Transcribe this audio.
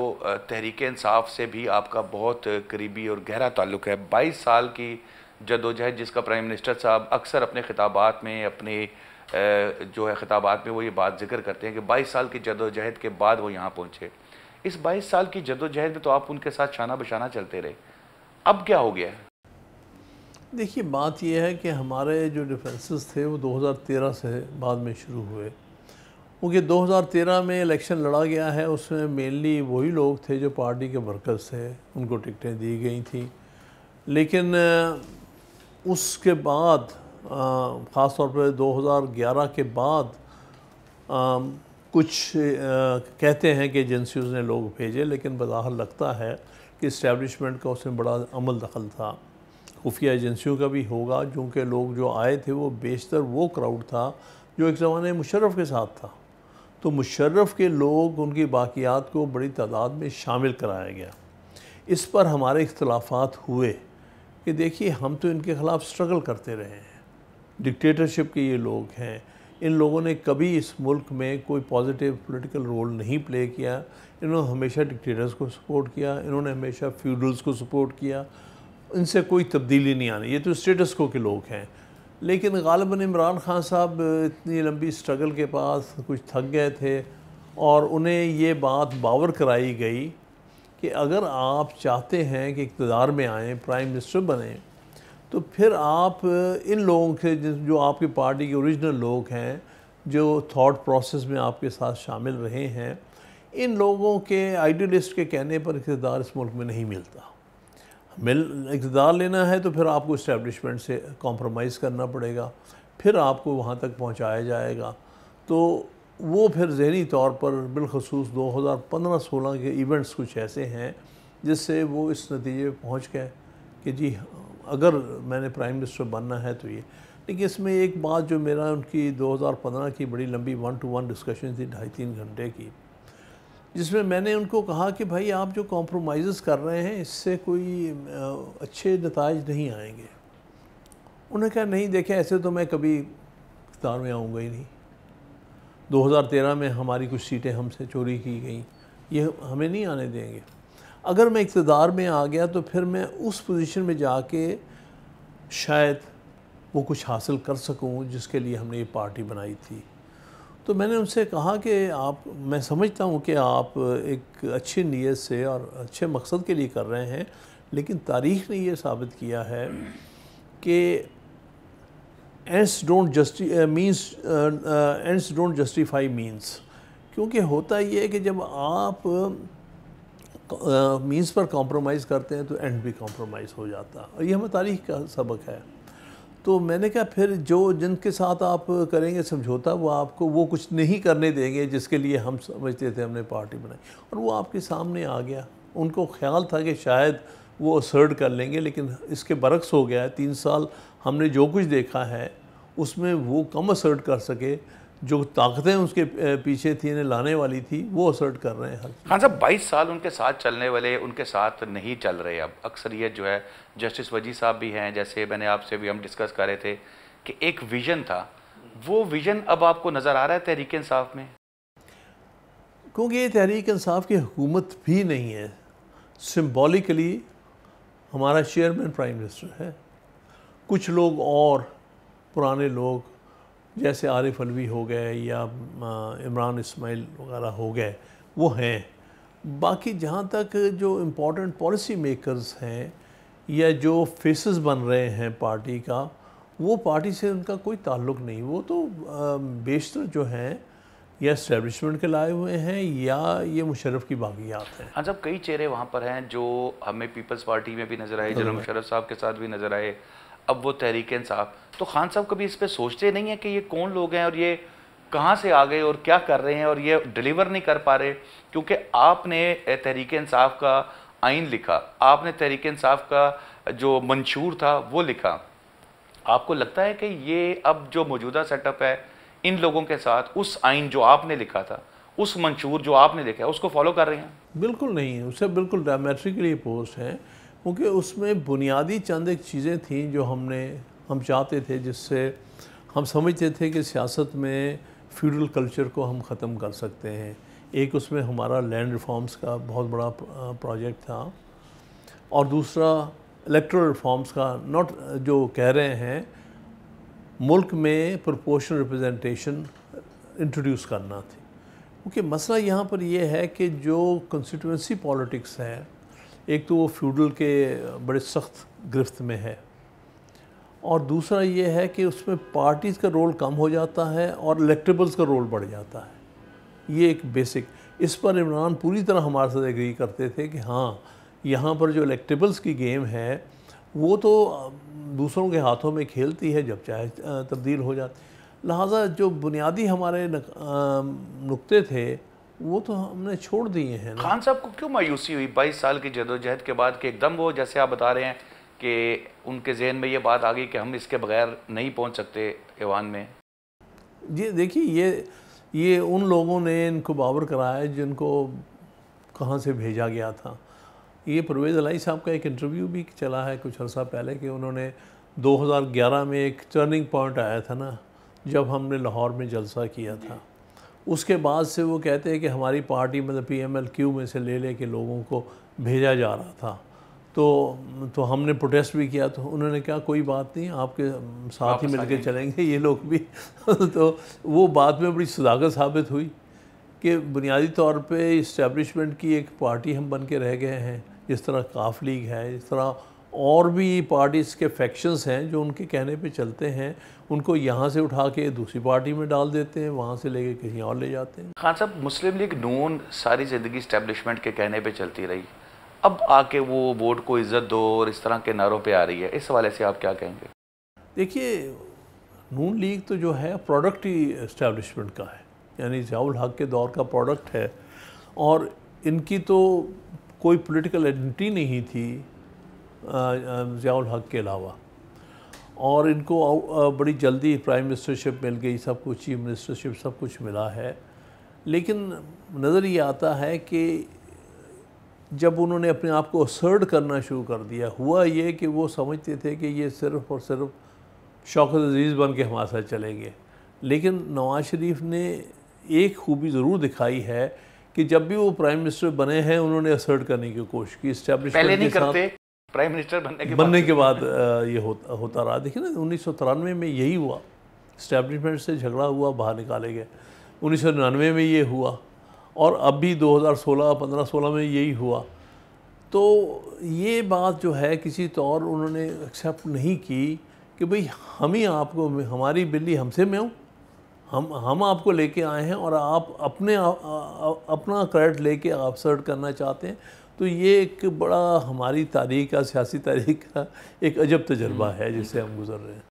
तो तहरीक इंसाफ से भी आपका बहुत करीबी और गहरा ताल्लुक है बाईस साल की जदोजहद जिसका प्राइम मिनिस्टर साहब अक्सर अपने खिताबात में अपने जो है खिताबात में वो ये बात जिक्र करते हैं कि बाईस साल की जदोजहद के बाद वो यहाँ पहुँचे इस बाईस साल की जदोजहद में तो आप उनके साथ छाना बछाना चलते रहे अब क्या हो गया है देखिए बात यह है कि हमारे जो डिफेंसेस थे वो 2013 से बाद में शुरू हुए क्योंकि 2013 में इलेक्शन लड़ा गया है उसमें मेनली वही लोग थे जो पार्टी के वर्कर्स थे उनको टिकटें दी गई थी लेकिन उसके बाद ख़ास तौर पर 2011 के बाद आ, कुछ आ, कहते हैं कि एजेंसीज ने लोग भेजे लेकिन बाहर लगता है कि इस्टेबलिशमेंट का उसमें बड़ा अमल दखल था खुफिया एजेंसियों का भी होगा क्योंकि लोग जो आए थे वो बेशतर वो क्राउड था जो एक ज़माने मुशरफ के साथ था तो मुशर्रफ के लोग उनकी बाक़ियात को बड़ी तादाद में शामिल कराया गया इस पर हमारे इख्तलाफात हुए कि देखिए हम तो इनके ख़िलाफ़ स्ट्रगल करते रहे हैं डिक्टेटरशिप के ये लोग हैं इन लोगों ने कभी इस मुल्क में कोई पॉजिटिव पॉलिटिकल रोल नहीं प्ले किया इन्होंने हमेशा डिक्टेटर्स को सपोर्ट किया इन्होंने हमेशा फ्यूडल्स को सपोर्ट किया इनसे कोई तब्दीली नहीं आनी ये तो स्टेटस को के लोग हैं लेकिन गालिबा इमरान ख़ान साहब इतनी लंबी स्ट्रगल के पास कुछ थक गए थे और उन्हें ये बात बावर कराई गई कि अगर आप चाहते हैं कि इकतदार में आएँ प्राइम मिनिस्टर बने तो फिर आप इन लोगों के जो आपकी पार्टी के ओरिजिनल लोग हैं जो थॉट प्रोसेस में आपके साथ शामिल रहे हैं इन लोगों के आइडियलिस्ट के कहने पर इकतदार इस मुल्क में नहीं मिलता मिल इकतदार लेना है तो फिर आपको इस्टेबलिशमेंट से कॉम्प्रोमाइज़ करना पड़ेगा फिर आपको वहाँ तक पहुँचाया जाएगा तो वो फिर जहनी तौर पर बिलखसूस 2015-16 के इवेंट्स कुछ ऐसे हैं जिससे वो इस नतीजे पर पहुँच गए कि जी अगर मैंने प्राइम मिनिस्टर बनना है तो ये लेकिन इसमें एक बात जो मेरा उनकी 2015 की बड़ी लंबी वन टू वन डिस्कशन थी ढाई तीन घंटे की जिसमें मैंने उनको कहा कि भाई आप जो कॉम्प्रोमाइज़ कर रहे हैं इससे कोई अच्छे नतज नहीं आएंगे उन्होंने कहा नहीं देखे ऐसे तो मैं कभी इकदार में आऊँगा ही नहीं 2013 में हमारी कुछ सीटें हमसे चोरी की गई ये हमें नहीं आने देंगे अगर मैं इकतदार में आ गया तो फिर मैं उस पोजीशन में जाके शायद वो कुछ हासिल कर सकूं जिसके लिए हमने ये पार्टी बनाई थी तो मैंने उनसे कहा कि आप मैं समझता हूँ कि आप एक अच्छी नीयत से और अच्छे मकसद के लिए कर रहे हैं लेकिन तारीख ने यह साबित किया है कि एंड्स डोंट जस्टी means ends don't justify means क्योंकि होता ये है कि जब आप मीन्स uh, पर कॉम्प्रोमाइज़ करते हैं तो एंड भी कॉम्प्रोमाइज़ हो जाता है और ये हमें तारीख का सबक है तो मैंने कहा फिर जो जिनके साथ आप करेंगे समझौता वो आपको वो कुछ नहीं करने देंगे जिसके लिए हम समझते थे हमने पार्टी बनाई और वो आपके सामने आ गया उनको ख्याल था कि शायद वो असर्ड कर लेंगे लेकिन इसके बरक्स हो गया है तीन साल हमने जो कुछ देखा है उसमें वो कम असर्ड कर सके जो ताकतें उसके पीछे थी इन्हें लाने वाली थी वो असर्ट कर रहे हैं हाँ साहब बाईस साल उनके साथ चलने वाले उनके साथ नहीं चल रहे अब अक्सरियत जो है जस्टिस वजी साहब भी हैं जैसे मैंने आपसे भी हम डिस्कस कर रहे थे कि एक विजन था वो विजन अब आपको नज़र आ रहा है तहरीक इंसाफ में क्योंकि ये तहरीक इंसाफ की हुकूमत भी नहीं है सिम्बॉलिकली हमारा चेयरमैन प्राइम मिनिस्टर है कुछ लोग और पुराने लोग जैसे आरिफ अलवी हो गए या इमरान इसमाइल वगैरह हो गए वो हैं बाकी जहाँ तक जो इम्पोर्टेंट पॉलिसी मेकर्स हैं या जो फेसेस बन रहे हैं पार्टी का वो पार्टी से उनका कोई ताल्लुक नहीं वो तो बेशतर जो हैं या इस्टेबलिशमेंट के लाए हुए हैं या ये मुशरफ की बागियात हैं हाँ जब कई चेहरे वहाँ पर हैं जो हमें पीपल्स पार्टी में भी नज़र आए जनरल मुशरफ साहब के साथ भी नज़र आए अब वो तहरीक इंसाफ तो खान साहब कभी इस पर सोचते नहीं है कि ये कौन लोग हैं और ये कहाँ से आ गए और क्या कर रहे हैं और ये डिलीवर नहीं कर पा रहे क्योंकि आपने तहरीक इंसाफ का आइन लिखा आपने तहरीक इंसाफ का जो मंशूर था वो लिखा आपको लगता है कि ये अब जो मौजूदा सेटअप है इन लोगों के साथ उस आइन जो आपने लिखा था उस मंशूर जो आपने लिखा है उसको फॉलो कर रहे हैं बिल्कुल नहीं है उससे बिल्कुल डायमेट्रिकली पोस्ट हैं क्योंकि उसमें बुनियादी चंद एक चीज़ें थीं जो हमने हम चाहते थे जिससे हम समझते थे कि सियासत में फ्यूडल कल्चर को हम ख़त्म कर सकते हैं एक उसमें हमारा लैंड रिफॉर्म्स का बहुत बड़ा प्रोजेक्ट था और दूसरा इलेक्ट्रल रिफॉर्म्स का नॉट जो कह रहे हैं मुल्क में प्रोपोर्शनल रिप्रेजेंटेशन इंट्रोड्यूस करना थी क्योंकि मसला यहाँ पर यह है कि जो कंस्टिट्यूंसी पॉलिटिक्स है एक तो वो फ्यूडल के बड़े सख्त गिरफ्त में है और दूसरा ये है कि उसमें पार्टीज़ का रोल कम हो जाता है और इलेक्टेबल्स का रोल बढ़ जाता है ये एक बेसिक इस पर इमरान पूरी तरह हमारे साथ एग्री करते थे कि हाँ यहाँ पर जो इलेक्टेबल्स की गेम है वो तो दूसरों के हाथों में खेलती है जब चाहे तब्दील हो जाती लिहाजा जो बुनियादी हमारे नुकते थे वो तो हमने छोड़ दिए हैं खान साहब को क्यों मायूसी हुई बाईस साल की जदोजहद के बाद कि एकदम वो जैसे आप बता रहे हैं कि उनके जहन में ये बात आ गई कि हम इसके बगैर नहीं पहुंच सकते ऐवान में जी देखिए ये ये उन लोगों ने इनको बाबर कराया जिनको कहाँ से भेजा गया था ये परवेज़ अलाई साहब का एक इंटरव्यू भी चला है कुछ अर्सा पहले कि उन्होंने 2011 में एक टर्निंग पॉइंट आया था ना जब हमने लाहौर में जलसा किया था उसके बाद से वो कहते हैं कि हमारी पार्टी मतलब पी एम एल क्यू में से ले ले के लोगों को भेजा जा रहा था तो तो हमने प्रोटेस्ट भी किया तो उन्होंने कहा कोई बात नहीं आपके साथ ही मिलकर चलेंगे ये लोग भी तो वो बात में बड़ी सदाकत साबित हुई कि बुनियादी तौर पे इस्टेब्लिशमेंट की एक पार्टी हम बन के रह गए हैं जिस तरह काफ लीग है जिस तरह और भी पार्टीज़ के फैक्शंस हैं जो उनके कहने पे चलते हैं उनको यहाँ से उठा के दूसरी पार्टी में डाल देते हैं वहाँ से लेके कहीं और ले जाते हैं खान हाँ साहब मुस्लिम लीग नून सारी ज़िंदगी इस्टेब्लिशमेंट के कहने पर चलती रही अब आके वो वोट को इज़्ज़त दो और इस तरह के नारों पर आ रही है इस हवाले से आप क्या कहेंगे देखिए नून लीग तो जो है प्रोडक्ट ही इस्टेब्लिशमेंट का है यानी जियाउल हक के दौर का प्रोडक्ट है और इनकी तो कोई पॉलिटिकल आइडेंटिटी नहीं थी ज़ियाल हक के अलावा और इनको बड़ी जल्दी प्राइम मिनिस्टरशिप मिल गई सब कुछ चीफ मिनिस्टरशिप सब कुछ मिला है लेकिन नज़र ये आता है कि जब उन्होंने अपने आप को असर्ड करना शुरू कर दिया हुआ ये कि वो समझते थे कि ये सिर्फ़ और सिर्फ शौकत अजीज़ बन के हमारे साथ चलेंगे लेकिन नवाज़ शरीफ ने एक खूबी ज़रूर दिखाई है कि जब भी वो प्राइम मिनिस्टर बने हैं उन्होंने असर्ट करने की कोशिश की इस्टेब्लिशमेंट के साथ प्राइम मिनिस्टर बनने के बनने के बाद ये होता होता रहा देखिए ना उन्नीस में यही हुआ स्टैब्लिशमेंट से झगड़ा हुआ बाहर निकाले गए उन्नीस में ये हुआ और अब भी 2016 15 16 में यही हुआ तो ये बात जो है किसी तौर तो उन्होंने एक्सेप्ट नहीं की कि भाई हम ही आपको हमारी बिल्ली हमसे में हूँ हम हम आपको लेके आए हैं और आप अपने आ, आ, अपना क्रेडिट लेके आप सर्ट करना चाहते हैं तो ये एक बड़ा हमारी तारीख का सियासी तारीख का एक अजब तजर्बा है जिससे हम गुज़र रहे हैं